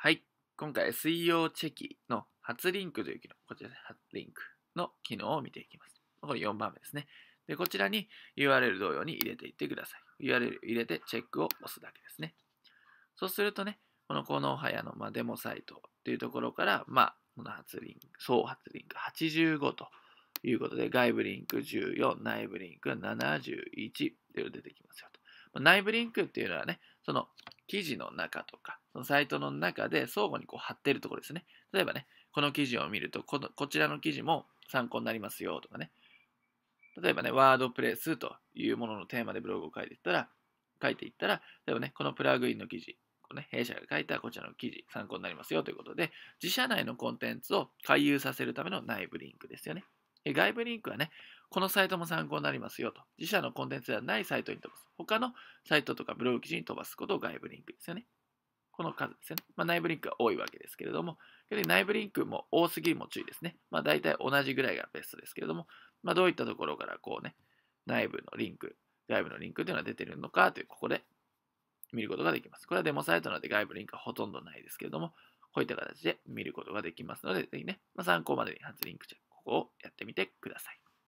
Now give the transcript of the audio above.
はい。今回 SEO チェキの初リンクという機能、こちらで、ね、初リンクの機能を見ていきます。これ4番目ですね。で、こちらに URL 同様に入れていってください。URL 入れてチェックを押すだけですね。そうするとね、こののおはやの、まデモサイトっていうところから、まあ、この初リンク、総初リンク85ということで、外部リンク14、内部リンク71というのが出てきますよと。内部リンクっていうのはね、その記事の中とか、そのサイトの中で相互にこう貼ってるところですね。例えばね、この記事を見るとこの、こちらの記事も参考になりますよとかね。例えばね、ワードプレスというもののテーマでブログを書いていったら、書いていったら、例えばね、このプラグインの記事、こね、弊社が書いたこちらの記事、参考になりますよということで、自社内のコンテンツを回遊させるための内部リンクですよね。外部リンクはね、このサイトも参考になりますよと。自社のコンテンツではないサイトに飛ばす。他のサイトとかブログ記事に飛ばすことを外部リンクですよね。この数ですね。まあ、内部リンクが多いわけですけれども、内部リンクも多すぎも注意ですね。まあ、大体同じぐらいがベストですけれども、まあ、どういったところからこうね、内部のリンク、外部のリンクというのは出てるのかという、ここで見ることができます。これはデモサイトなので外部リンクはほとんどないですけれども、こういった形で見ることができますので、ぜひね、まあ、参考までに初リンクチェック。をやってみてください。